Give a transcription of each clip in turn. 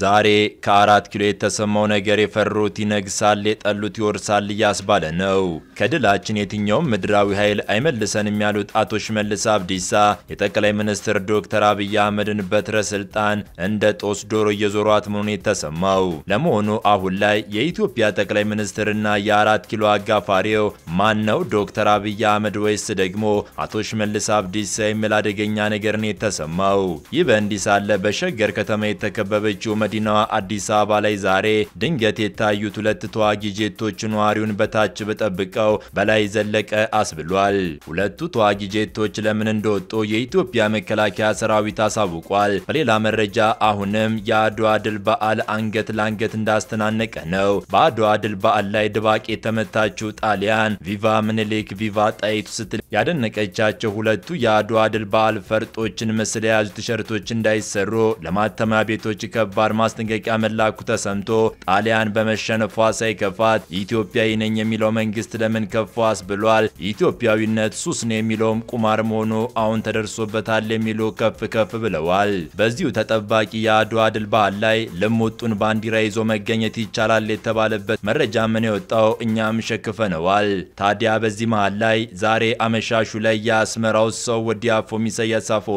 ዛሬ ከአራት ኪሎ የተሰማው ነገር የፈሩት ይነግሳል፣ የጠሉት ይወርሳል እያስባለ ነው። ከድላችን የትኛውም ምድራዊ ኃይል አይመልሰንም ያሉት አቶ ሽመልስ አብዲሳ የጠቅላይ ሚኒስትር ዶክተር አብይ አህመድን በትረ ስልጣን እንደ ጦስ ዶሮ እየዞሯት መሆኑ የተሰማው። ለመሆኑ አሁን ላይ የኢትዮጵያ ጠቅላይ ሚኒስትርና የአራት ኪሎ አጋፋሪው ማን ነው? ዶክተር አብይ አህመድ ወይስ ደግሞ አቶ ሽመልስ አብዲሳ የሚል አደገኛ ነገርን የተሰማው። ይህ በእንዲህ ሳለ በሸገር ከተማ የተከበበችው መዲና አዲስ አበባ ላይ ዛሬ ድንገት የታዩት ሁለት ተዋጊ ጄቶች ነዋሪውን በታች በጠብቀው በላይ ዘለቀ አስብሏል። ሁለቱ ተዋጊ ጄቶች ለምን እንደወጡ የኢትዮጵያ መከላከያ ሰራዊት አሳውቋል። በሌላ መረጃ አሁንም የአድዋ ድል በዓል አንገት ለአንገት እንዳስተናነቀ ነው። በአድዋ ድል በዓል ላይ ድባቅ የተመታችው ጣሊያን ቪቫ ምኒልክ ቪቫ ጣይቱ ስትል ያደነቀቻቸው ሁለቱ የአድዋ ድል በዓል ፈርጦችን ምስል የያዙ ቲሸርቶች እንዳይሰሩ ለማተሚያ ቤቶች ከባድ የግንባር ማስጠንቀቂያ መላኩ ተሰምቶ ጣሊያን በመሸነፏ ሳይከፋት ኢትዮጵያዊ ነኝ የሚለው መንግስት ለምን ከፏስ ብሏል። ኢትዮጵያዊነት ሱስ ነው የሚለውም ቁማር መሆኑ አሁን ተደርሶበታል የሚሉ ከፍ ከፍ ብለዋል። በዚሁ ተጠባቂ የአድዋ ድል በዓል ላይ ልሙጡን ባንዲራ ይዞ መገኘት ይቻላል የተባለበት መረጃ ምን የወጣው እኛም ሸክፈነዋል። ታዲያ በዚህ መሃል ላይ ዛሬ አመሻሹ ላይ የአስመራው ሰው ወዲ አፎ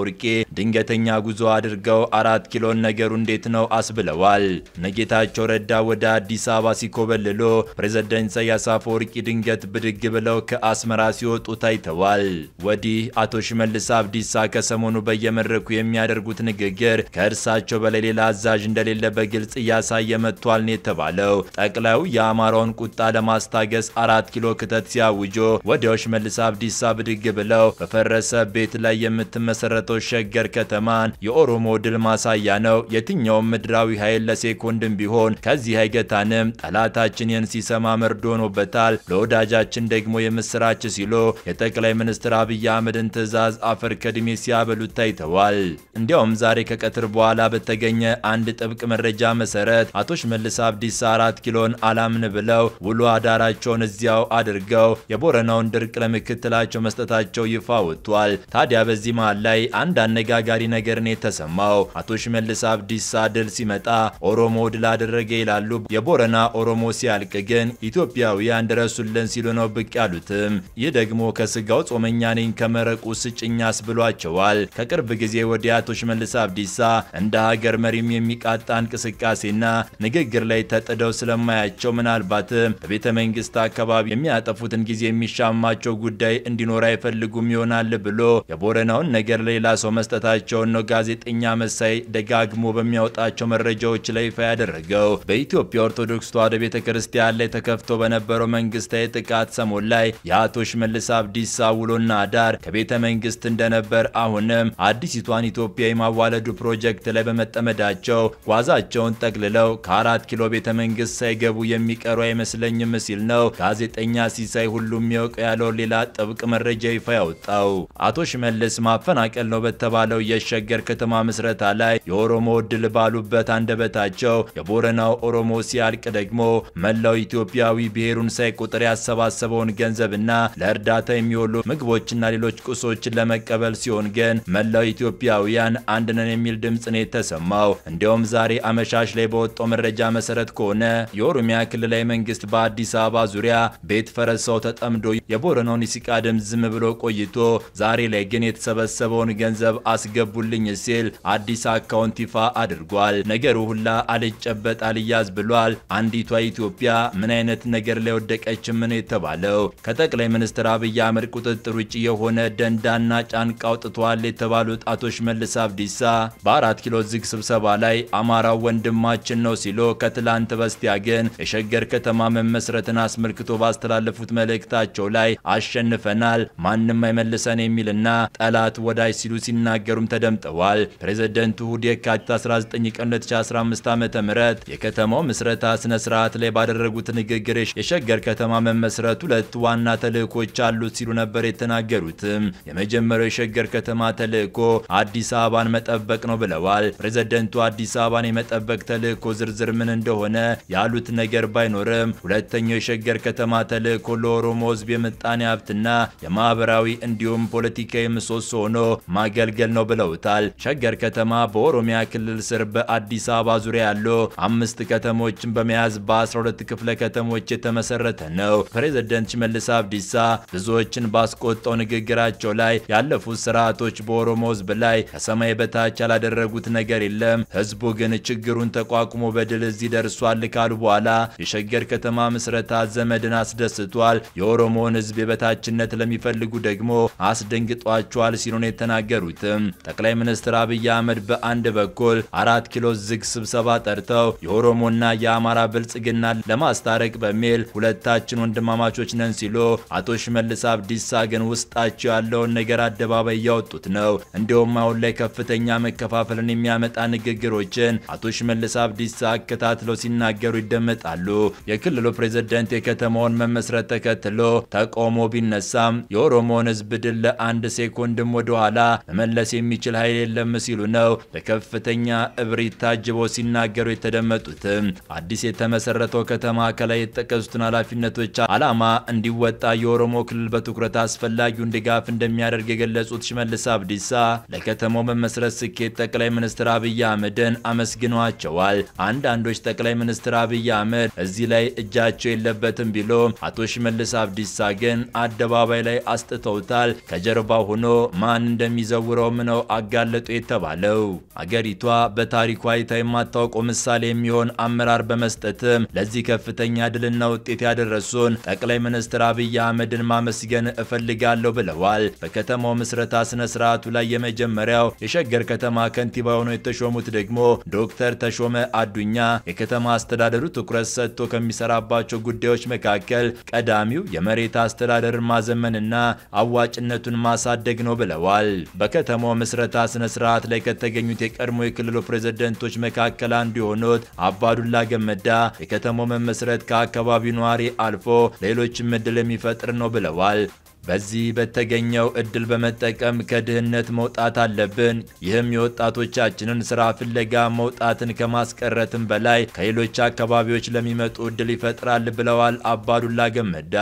ወርቄ ድንገተኛ ጉዞ አድርገው አራት ኪሎን ነገሩ እንዴት ነው አስብለዋል። ነጌታቸው ረዳ ወደ አዲስ አበባ ሲኮበልሎ ፕሬዝደንት ኢሳያስ አፈወርቂ ድንገት ብድግ ብለው ከአስመራ ሲወጡ ታይተዋል። ወዲህ አቶ ሽመልስ አብዲሳ ከሰሞኑ በየመድረኩ የሚያደርጉት ንግግር ከእርሳቸው በላይ ሌላ አዛዥ እንደሌለ በግልጽ እያሳየ መጥቷል ነው የተባለው። ጠቅላዩ የአማራውን ቁጣ ለማስታገስ አራት ኪሎ ክተት ሲያውጆ ወዲያው ሽመልስ አብዲሳ ብድግ ብለው በፈረሰ ቤት ላይ የምትመሰረተው ሸገር ከተማን የኦሮሞ ድል ማሳያ ነው የትኛውም ምድር ወታደራዊ ኃይል ለሴኮንድም ቢሆን ከዚህ አይገታንም። ጠላታችን ይህን ሲሰማ መርዶ ሆኖበታል። ለወዳጃችን ደግሞ የምስራች ሲሎ የጠቅላይ ሚኒስትር አብይ አህመድን ትዕዛዝ አፈር ከድሜ ሲያበሉት ታይተዋል። እንዲያውም ዛሬ ከቀትር በኋላ በተገኘ አንድ ጥብቅ መረጃ መሰረት አቶ ሽመልስ አብዲሳ አራት ኪሎን አላምን ብለው ውሎ አዳራቸውን እዚያው አድርገው የቦረናውን ድርቅ ለምክትላቸው መስጠታቸው ይፋ ወጥቷል። ታዲያ በዚህ መሃል ላይ አንድ አነጋጋሪ ነው የተሰማው አቶ ሽመልስ አብዲሳ ድል ሲመጣ ኦሮሞ ድል አደረገ ይላሉ። የቦረና ኦሮሞ ሲያልቅ ግን ኢትዮጵያውያን ድረሱልን ሲሉ ነው ብቅ ያሉትም። ይህ ደግሞ ከስጋው ጾመኛ ነኝ ከመረቁ ስጭኛስ ብሏቸዋል። ከቅርብ ጊዜ ወዲያ አቶ ሽመልስ አብዲሳ እንደ ሀገር መሪም የሚቃጣ እንቅስቃሴና ንግግር ላይ ተጥደው ስለማያቸው ምናልባትም በቤተ መንግስት አካባቢ የሚያጠፉትን ጊዜ የሚሻማቸው ጉዳይ እንዲኖር አይፈልጉም ይሆናል ብሎ የቦረናውን ነገር ሌላ ሰው መስጠታቸውን ነው ጋዜጠኛ መሳይ ደጋግሞ በሚያወጣቸው ባላቸው መረጃዎች ላይ ይፋ ያደረገው በኢትዮጵያ ኦርቶዶክስ ተዋህዶ ቤተ ክርስቲያን ላይ ተከፍቶ በነበረው መንግስታዊ ጥቃት ሰሞን ላይ የአቶ ሽመልስ አብዲሳ ውሎና አዳር ከቤተ መንግስት እንደነበር አሁንም አዲሲቷን ኢትዮጵያ የማዋለዱ ፕሮጀክት ላይ በመጠመዳቸው ጓዛቸውን ጠቅልለው ከአራት ኪሎ ቤተ መንግስት ሳይገቡ የሚቀሩ አይመስለኝም ሲል ነው ጋዜጠኛ ሲሳይ ሁሉም የሚያውቀው ያለው ሌላ ጥብቅ መረጃ ይፋ ያወጣው። አቶ ሽመልስ ማፈናቀል ነው በተባለው የሸገር ከተማ ምስረታ ላይ የኦሮሞ ድል ባሉ በሚሉበት አንደበታቸው የቦረናው ኦሮሞ ሲያልቅ ደግሞ መላው ኢትዮጵያዊ ብሔሩን ሳይቆጥር ያሰባሰበውን ገንዘብና ለእርዳታ የሚወሉ ምግቦችና ሌሎች ቁሶችን ለመቀበል ሲሆን ግን መላው ኢትዮጵያውያን አንድ ነን የሚል ድምፅ ነው የተሰማው። እንዲያውም ዛሬ አመሻሽ ላይ በወጣው መረጃ መሰረት ከሆነ የኦሮሚያ ክልላዊ መንግስት በአዲስ አበባ ዙሪያ ቤት ፈረሰው ተጠምዶ የቦረናውን ይስቃ ድምፅ ዝም ብሎ ቆይቶ ዛሬ ላይ ግን የተሰበሰበውን ገንዘብ አስገቡልኝ ሲል አዲስ አካውንት ይፋ አድርጓል። ነገሩ ሁላ አልጨበጥ አልያዝ ብሏል። አንዲቷ ኢትዮጵያ ምን አይነት ነገር ላይ ወደቀችም ነው የተባለው። ከጠቅላይ ሚኒስትር አብይ አህመድ ቁጥጥር ውጭ የሆነ ደንዳና ጫንቃ አውጥተዋል የተባሉት አቶ ሽመልስ አብዲሳ በአራት ኪሎ ዝግ ስብሰባ ላይ አማራው ወንድማችን ነው ሲሉ ከትላንት በስቲያ ግን የሸገር ከተማ መመስረትን አስመልክቶ ባስተላለፉት መልእክታቸው ላይ አሸንፈናል፣ ማንም አይመልሰን የሚልና ጠላት ወዳጅ ሲሉ ሲናገሩም ተደምጠዋል። ፕሬዝደንቱ እሁድ የካቲት 19 ቀን ቀን 2015 ዓ.ም የከተማው ምስረታ ስነ ስርዓት ላይ ባደረጉት ንግግር የሸገር ከተማ መመስረት ሁለት ዋና ተልእኮች አሉት ሲሉ ነበር የተናገሩትም። የመጀመሪያው የሸገር ከተማ ተልእኮ አዲስ አበባን መጠበቅ ነው ብለዋል። ፕሬዝደንቱ አዲስ አበባን የመጠበቅ ተልእኮ ዝርዝር ምን እንደሆነ ያሉት ነገር ባይኖርም ሁለተኛው የሸገር ከተማ ተልእኮ ለኦሮሞ ህዝብ የምጣኔ ሀብትና የማህበራዊ እንዲሁም ፖለቲካዊ ምሰሶ ሆኖ ማገልገል ነው ብለውታል። ሸገር ከተማ በኦሮሚያ ክልል ስር በአ አዲስ አበባ ዙሪያ ያሉ አምስት ከተሞችን በመያዝ በ12 ክፍለ ከተሞች የተመሰረተ ነው። ፕሬዝደንት ሽመልስ አብዲሳ ብዙዎችን ባስቆጣው ንግግራቸው ላይ ያለፉት ስርዓቶች በኦሮሞ ህዝብ ላይ ከሰማይ በታች ያላደረጉት ነገር የለም፣ ህዝቡ ግን ችግሩን ተቋቁሞ በድል እዚህ ደርሷል ካሉ በኋላ የሸገር ከተማ ምስረታ ዘመድን አስደስቷል፣ የኦሮሞውን ህዝብ የበታችነት ለሚፈልጉ ደግሞ አስደንግጧቸዋል ነው የተናገሩትም ጠቅላይ ሚኒስትር አብይ አህመድ በአንድ በኩል አራት ኪሎ ዳውሎስ ዝግ ስብሰባ ጠርተው የኦሮሞና የአማራ ብልጽግና ለማስታረቅ በሚል ሁለታችን ወንድማማቾች ነን ሲሉ አቶ ሽመልስ አብዲሳ ግን ውስጣቸው ያለውን ነገር አደባባይ እያወጡት ነው። እንዲሁም አሁን ላይ ከፍተኛ መከፋፈልን የሚያመጣ ንግግሮችን አቶ ሽመልስ አብዲሳ አከታትለው ሲናገሩ ይደመጣሉ። የክልሉ ፕሬዝደንት የከተማውን መመስረት ተከትሎ ተቃውሞ ቢነሳም የኦሮሞውን ህዝብ ድል ለአንድ ሴኮንድም ወደኋላ መመለስ የሚችል ኃይል የለም ሲሉ ነው በከፍተኛ እብሪት ታጅበው ሲናገሩ የተደመጡትም አዲስ የተመሰረተው ከተማ ከላይ የተጠቀሱትን ኃላፊነቶች ዓላማ እንዲወጣ የኦሮሞ ክልል በትኩረት አስፈላጊውን ድጋፍ እንደሚያደርግ የገለጹት ሽመልስ አብዲሳ ለከተማው መመስረት ስኬት ጠቅላይ ሚኒስትር አብይ አህመድን አመስግነዋቸዋል። አንዳንዶች ጠቅላይ ሚኒስትር አብይ አህመድ እዚህ ላይ እጃቸው የለበትም ቢሎ አቶ ሽመልስ አብዲሳ ግን አደባባይ ላይ አስጥተውታል። ከጀርባ ሆኖ ማን እንደሚዘውረውም ነው አጋለጡ የተባለው። አገሪቷ በታሪኩ ተስኳይታ የማታውቀው ምሳሌ የሚሆን አመራር በመስጠትም ለዚህ ከፍተኛ ድልና ውጤት ያደረሱን ጠቅላይ ሚኒስትር አብይ አህመድን ማመስገን እፈልጋለሁ ብለዋል። በከተማው ምስረታ ስነ ስርዓቱ ላይ የመጀመሪያው የሸገር ከተማ ከንቲባ ሆነው የተሾሙት ደግሞ ዶክተር ተሾመ አዱኛ የከተማ አስተዳደሩ ትኩረት ሰጥቶ ከሚሰራባቸው ጉዳዮች መካከል ቀዳሚው የመሬት አስተዳደርን ማዘመንና አዋጭነቱን ማሳደግ ነው ብለዋል። በከተማው ምስረታ ስነ ስርዓት ላይ ከተገኙት የቀድሞ የክልሉ ፕሬዝዳንት ፕሬዝደንቶች መካከል አንዱ የሆኑት አባዱላ ገመዳ የከተማው መመስረት ከአካባቢው ነዋሪ አልፎ ሌሎችም እድል የሚፈጥር ነው ብለዋል። በዚህ በተገኘው እድል በመጠቀም ከድህነት መውጣት አለብን። ይህም የወጣቶቻችንን ስራ ፍለጋ መውጣትን ከማስቀረትም በላይ ከሌሎች አካባቢዎች ለሚመጡ እድል ይፈጥራል ብለዋል አባዱላ ገመዳ።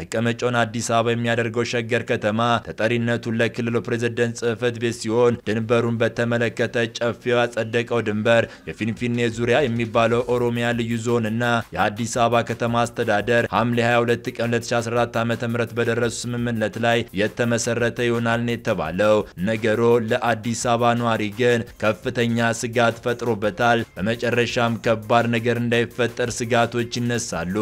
መቀመጫውን አዲስ አበባ የሚያደርገው ሸገር ከተማ ተጠሪነቱን ለክልሉ ፕሬዝደንት ጽህፈት ቤት ሲሆን ድንበሩን በተመለከተ ጨፌው ያጸደቀው ድንበር የፊንፊኔ ዙሪያ የሚባለው ኦሮሚያ ልዩ ዞን እና የአዲስ አበባ ከተማ አስተዳደር ሐምሌ 22 ቀን 2014 ዓ ም በደረሱ ስምምነት ስምምነት ላይ የተመሰረተ ይሆናል ነው የተባለው። ነገሮ ለአዲስ አበባ ነዋሪ ግን ከፍተኛ ስጋት ፈጥሮበታል። በመጨረሻም ከባድ ነገር እንዳይፈጠር ስጋቶች ይነሳሉ።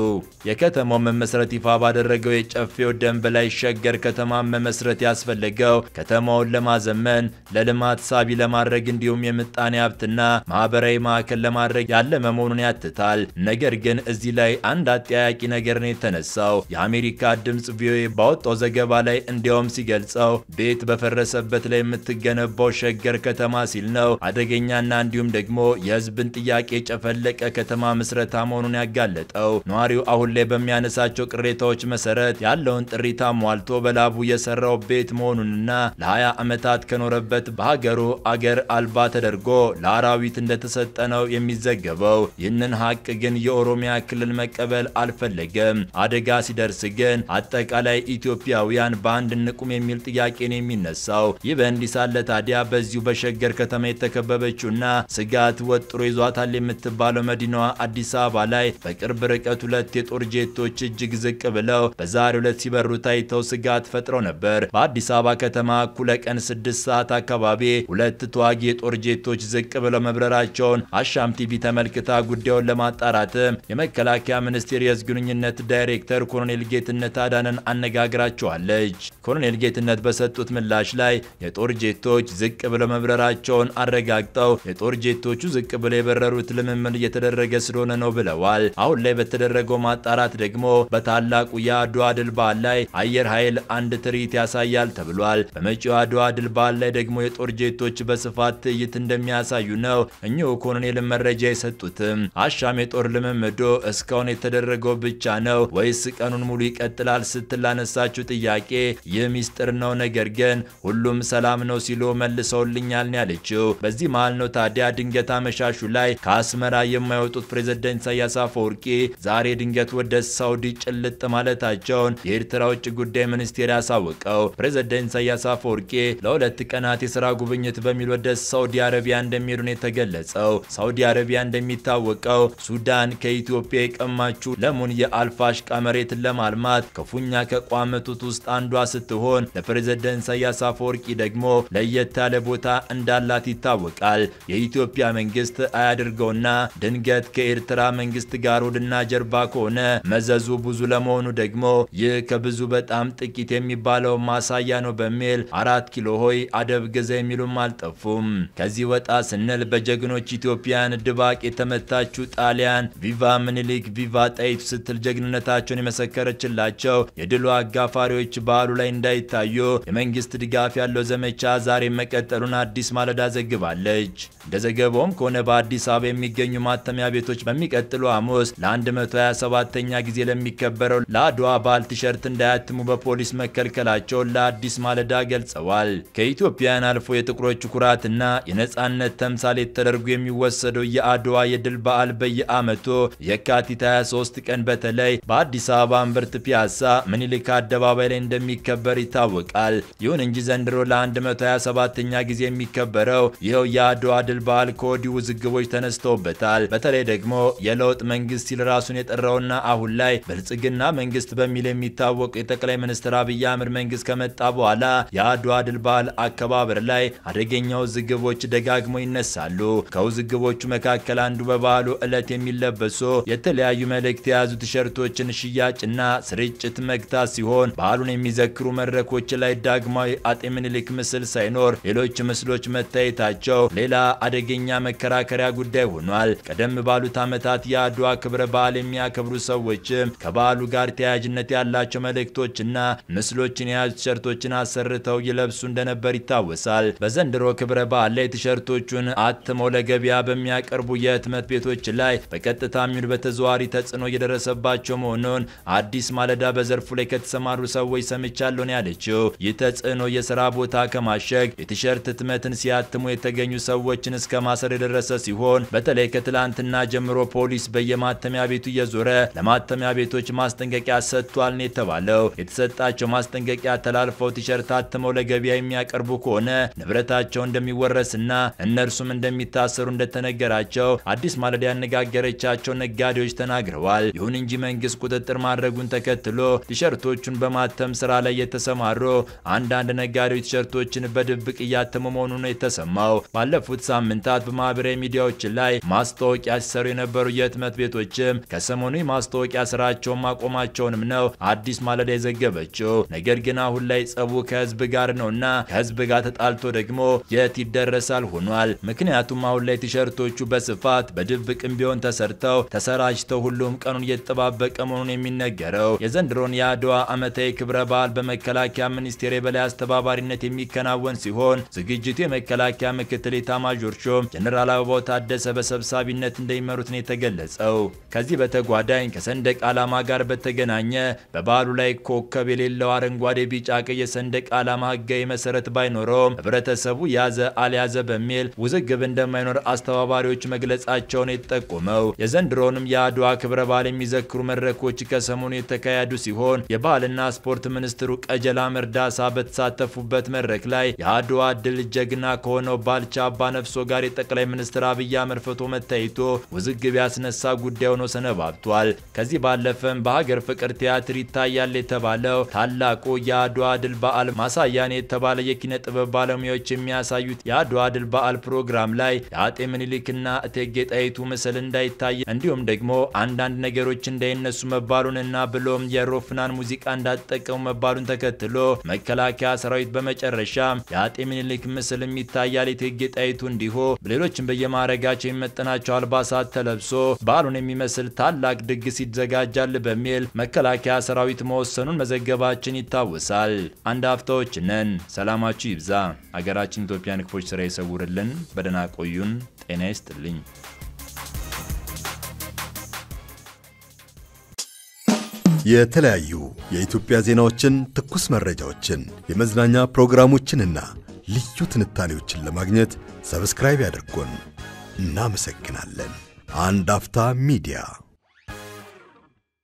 የከተማው መመስረት ይፋ ባደረገው የጨፌው ደንብ ላይ ሸገር ከተማ መመስረት ያስፈለገው ከተማውን ለማዘመን ለልማት ሳቢ ለማድረግ እንዲሁም የምጣኔ ሀብትና ማህበራዊ ማዕከል ለማድረግ ያለመ መሆኑን ያትታል። ነገር ግን እዚህ ላይ አንድ አጠያያቂ ነገር ነው የተነሳው። የአሜሪካ ድምፅ ቪኦኤ ባወጣው ዘገባ ላይ እንዲያውም ሲገልጸው ቤት በፈረሰበት ላይ የምትገነባው ሸገር ከተማ ሲል ነው። አደገኛና እንዲሁም ደግሞ የህዝብን ጥያቄ ጨፈለቀ ከተማ ምስረታ መሆኑን ያጋለጠው ነዋሪው አሁን ላይ በሚያነሳቸው ቅሬታዎች መሰረት ያለውን ጥሪታ ሟልቶ በላቡ የሰራው ቤት መሆኑንና ለ20 ዓመታት ከኖረበት በሀገሩ አገር አልባ ተደርጎ ለአራዊት እንደተሰጠ ነው የሚዘገበው። ይህንን ሀቅ ግን የኦሮሚያ ክልል መቀበል አልፈለገም። አደጋ ሲደርስ ግን አጠቃላይ ኢትዮጵያ ኢትዮጵያውያን በአንድ ንቁም የሚል ጥያቄ የሚነሳው። ይህ በእንዲህ ሳለ ታዲያ በዚሁ በሸገር ከተማ የተከበበችውና ስጋት ወጥሮ ይዟታል የምትባለው መዲናዋ አዲስ አበባ ላይ በቅርብ ርቀት ሁለት የጦር ጄቶች እጅግ ዝቅ ብለው በዛሬው ዕለት ሲበሩ ታይተው ስጋት ፈጥረው ነበር። በአዲስ አበባ ከተማ እኩለ ቀን ስድስት ሰዓት አካባቢ ሁለት ተዋጊ የጦር ጄቶች ዝቅ ብለው መብረራቸውን አሻም ቲቪ ተመልክታ ጉዳዩን ለማጣራትም የመከላከያ ሚኒስቴር የሕዝብ ግንኙነት ዳይሬክተር ኮሎኔል ጌትነት አዳነን አነጋግራቸዋል። አድርጋቸዋለች። ኮሎኔል ጌትነት በሰጡት ምላሽ ላይ የጦር ጄቶች ዝቅ ብለው መብረራቸውን አረጋግጠው የጦር ጄቶቹ ዝቅ ብለው የበረሩት ልምምድ እየተደረገ ስለሆነ ነው ብለዋል። አሁን ላይ በተደረገው ማጣራት ደግሞ በታላቁ የአድዋ ድል በዓል ላይ አየር ኃይል አንድ ትርኢት ያሳያል ተብሏል። በመጪው የአድዋ ድል በዓል ላይ ደግሞ የጦር ጄቶች በስፋት ትዕይንት እንደሚያሳዩ ነው እኚሁ ኮሎኔል መረጃ የሰጡትም። አሻም የጦር ልምምዶ እስካሁን የተደረገው ብቻ ነው ወይስ ቀኑን ሙሉ ይቀጥላል ስትላነሳችሁ ጥያቄ ይህ ሚስጥር ነው፣ ነገር ግን ሁሉም ሰላም ነው ሲሉ መልሰውልኛል ያለችው። በዚህ መሃል ነው ታዲያ ድንገት አመሻሹ ላይ ከአስመራ የማይወጡት ፕሬዝደንት ኢሳያስ አፈወርቂ ዛሬ ድንገት ወደ ሳውዲ ጭልጥ ማለታቸውን የኤርትራ ውጭ ጉዳይ ሚኒስቴር ያሳወቀው። ፕሬዝደንት ኢሳያስ አፈወርቂ ለሁለት ቀናት የስራ ጉብኝት በሚል ወደ ሳውዲ አረቢያ እንደሚሄዱ ነው የተገለጸው። ሳውዲ አረቢያ እንደሚታወቀው ሱዳን ከኢትዮጵያ የቀማችው ለሙን የአልፋሽቃ መሬትን ለማልማት ክፉኛ ከቋመቱት ውስጥ አንዷ ስትሆን ለፕሬዝደንት ኢሳያስ አፈወርቂ ደግሞ ለየት ያለ ቦታ እንዳላት ይታወቃል። የኢትዮጵያ መንግስት አያድርገውና ድንገት ከኤርትራ መንግስት ጋር ወድና ጀርባ ከሆነ መዘዙ ብዙ ለመሆኑ ደግሞ ይህ ከብዙ በጣም ጥቂት የሚባለው ማሳያ ነው በሚል አራት ኪሎ ሆይ አደብ ገዛ የሚሉም አልጠፉም። ከዚህ ወጣ ስንል በጀግኖች ኢትዮጵያን ድባቅ የተመታችው ጣሊያን ቪቫ ምኒልክ ቪቫ ጣይቱ ስትል ጀግንነታቸውን የመሰከረችላቸው የድሉ አጋፋሪዎች ተሽከርካሪዎች በዓሉ ላይ እንዳይታዩ የመንግስት ድጋፍ ያለው ዘመቻ ዛሬ መቀጠሉን አዲስ ማለዳ ዘግባለች። እንደዘገበውም ከሆነ በአዲስ አበባ የሚገኙ ማተሚያ ቤቶች በሚቀጥሉ ሐሙስ ለ127ኛ ጊዜ ለሚከበረው ለአድዋ በዓል ቲሸርት እንዳያትሙ በፖሊስ መከልከላቸውን ለአዲስ ማለዳ ገልጸዋል። ከኢትዮጵያውያን አልፎ የጥቁሮቹ ኩራትና የነጻነት ተምሳሌት ተደርጎ የሚወሰደው የአድዋ የድል በዓል በየዓመቱ የካቲት 23 ቀን በተለይ በአዲስ አበባ እምብርት ፒያሳ ምኒልክ አደባባይ ላይ እንደሚከበር ይታወቃል። ይሁን እንጂ ዘንድሮ ለ127ኛ ጊዜ የሚከበረው ይኸው የአድዋ ድል ነበልባል ከወዲሁ ውዝግቦች ተነስተውበታል። በተለይ ደግሞ የለውጥ መንግስት ሲል ራሱን የጠራውና አሁን ላይ ብልጽግና መንግስት በሚል የሚታወቅ የጠቅላይ ሚኒስትር አብይ አህመድ መንግስት ከመጣ በኋላ የአድዋ ድል በዓል አከባበር ላይ አደገኛ ውዝግቦች ደጋግሞ ይነሳሉ። ከውዝግቦቹ መካከል አንዱ በባህሉ ዕለት የሚለበሱ የተለያዩ መልእክት የያዙ ቲሸርቶችን ሽያጭና ስርጭት መግታት ሲሆን ባህሉን የሚዘክሩ መድረኮች ላይ ዳግማዊ አጤ ምኒልክ ምስል ሳይኖር ሌሎች ምስሎች መታየታቸው ሌላ አደገኛ መከራከሪያ ጉዳይ ሆኗል። ቀደም ባሉት ዓመታት የአድዋ ክብረ በዓል የሚያከብሩ ሰዎችም ከበዓሉ ጋር ተያያዥነት ያላቸው መልእክቶችና ምስሎችን የያዙ ቲሸርቶችን አሰርተው ይለብሱ እንደነበር ይታወሳል። በዘንድሮ ክብረ በዓል ላይ ቲሸርቶቹን አትመው ለገበያ በሚያቀርቡ የህትመት ቤቶች ላይ በቀጥታ ሚሆን በተዘዋዋሪ ተጽዕኖ እየደረሰባቸው መሆኑን አዲስ ማለዳ በዘርፉ ላይ ከተሰማሩ ሰዎች ሰምቻለሁ ነው ያለችው። ይህ ተጽዕኖ የስራ ቦታ ከማሸግ የቲሸርት ህትመትን ሲያትሙ የተገኙ ሰዎችን እስከ ማሰር የደረሰ ሲሆን በተለይ ከትላንትና ጀምሮ ፖሊስ በየማተሚያ ቤቱ እየዞረ ለማተሚያ ቤቶች ማስጠንቀቂያ ሰጥቷል ነው የተባለው። የተሰጣቸው ማስጠንቀቂያ ተላልፈው ቲሸርት አትመው ለገበያ የሚያቀርቡ ከሆነ ንብረታቸው እንደሚወረስና እነርሱም እንደሚታሰሩ እንደተነገራቸው አዲስ ማለዳ ያነጋገረቻቸው ነጋዴዎች ተናግረዋል። ይሁን እንጂ መንግስት ቁጥጥር ማድረጉን ተከትሎ ቲሸርቶቹን በማተም ስራ ላይ የተሰማሩ አንዳንድ ነጋዴዎች ቲሸርቶችን በድብቅ እያተሙ መሆኑ ነው የተሰማው። ባለፉት ሳምንታት በማህበራዊ ሚዲያዎች ላይ ማስታወቂያ ሲሰሩ የነበሩ የህትመት ቤቶችም ከሰሞኑ የማስታወቂያ ስራቸውን ማቆማቸውንም ነው አዲስ ማለዳ የዘገበችው። ነገር ግን አሁን ላይ ጸቡ ከህዝብ ጋር ነውና ከህዝብ ጋር ተጣልቶ ደግሞ የት ይደረሳል ሆኗል። ምክንያቱም አሁን ላይ ቲሸርቶቹ በስፋት በድብቅም ቢሆን ተሰርተው ተሰራጭተው ሁሉም ቀኑን እየተጠባበቀ መሆኑን የሚነገረው የዘንድሮን የአድዋ ዓመታዊ ክብረ በዓል በመከላከያ ሚኒስቴር የበላይ አስተባባሪነት የሚከናወን ሲሆን ዝግጅቱ የመከላከያ ምክትል ኢታማዦር ጆርቾ ጀነራል አበባው ታደሰ በሰብሳቢነት እንደሚመሩት ነው የተገለጸው። ከዚህ በተጓዳኝ ከሰንደቅ ዓላማ ጋር በተገናኘ በበዓሉ ላይ ኮከብ የሌለው አረንጓዴ፣ ቢጫ፣ ቀይ የሰንደቅ ዓላማ ህጋዊ መሰረት ባይኖረውም ህብረተሰቡ ያዘ አልያዘ በሚል ውዝግብ እንደማይኖር አስተባባሪዎች መግለጻቸውን የተጠቆመው የዘንድሮንም የአድዋ ክብረ በዓል የሚዘክሩ መድረኮች ከሰሞኑ የተካሄዱ ሲሆን የባህልና ስፖርት ሚኒስትሩ ቀጀላ መርዳሳ በተሳተፉበት መድረክ ላይ የአድዋ ድል ጀግና ከሆነው ባልቻ አባ ነፍሶ ከእርሶ ጋር የጠቅላይ ሚኒስትር አብይ አህመድ ፎቶ መታይቶ ውዝግብ ያስነሳ ጉዳይ ሆኖ ሰነባብቷል። ከዚህ ባለፈም በሀገር ፍቅር ቲያትር ይታያል የተባለው ታላቁ የአድዋ ድል በዓል ማሳያን የተባለ የኪነ ጥበብ ባለሙያዎች የሚያሳዩት የአድዋ ድል በዓል ፕሮግራም ላይ የአጤ ምኒልክና እቴጌ ጣይቱ ምስል እንዳይታይ እንዲሁም ደግሞ አንዳንድ ነገሮች እንዳይነሱ መባሉንና ብሎም የሮፍናን ሙዚቃ እንዳትጠቀሙ መባሉን ተከትሎ መከላከያ ሰራዊት በመጨረሻ የአጤ ምኒልክ ምስልም ይታያል። እቴጌ ጣይቱ እንዲሁ እንዲሁ ሌሎችም በየማዕረጋቸው የሚመጥናቸው አልባሳት ተለብሶ በዓሉን የሚመስል ታላቅ ድግስ ይዘጋጃል በሚል መከላከያ ሰራዊት መወሰኑን መዘገባችን ይታወሳል። አንድ አፍታዎች ነን። ሰላማችሁ ይብዛ። አገራችን ኢትዮጵያን ክፎች ስራ ይሰውርልን። በደህና ቆዩን። ጤና ይስጥልኝ። የተለያዩ የኢትዮጵያ ዜናዎችን፣ ትኩስ መረጃዎችን፣ የመዝናኛ ፕሮግራሞችንና ልዩ ትንታኔዎችን ለማግኘት ሰብስክራይብ ያድርጉን። እናመሰግናለን። አንድ አፍታ ሚዲያ